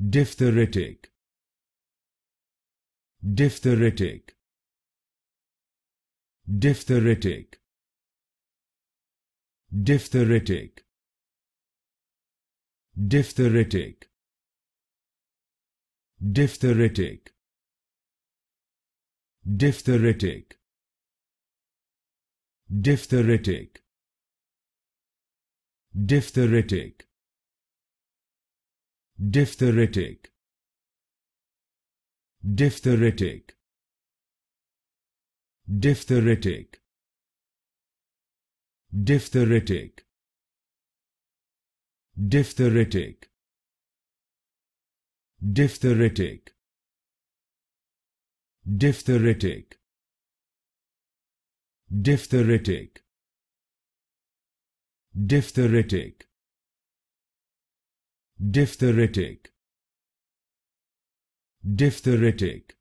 diphtheritic diphtheritic diphtheritic diphtheritic diphtheritic diphtheritic diphtheritic diphtheritic diphtheritic diphtheritic diphtheritic diphtheritic diphtheritic diphtheritic diphtheritic diphtheritic diphtheritic diphtheritic diphtheritic diphtheritic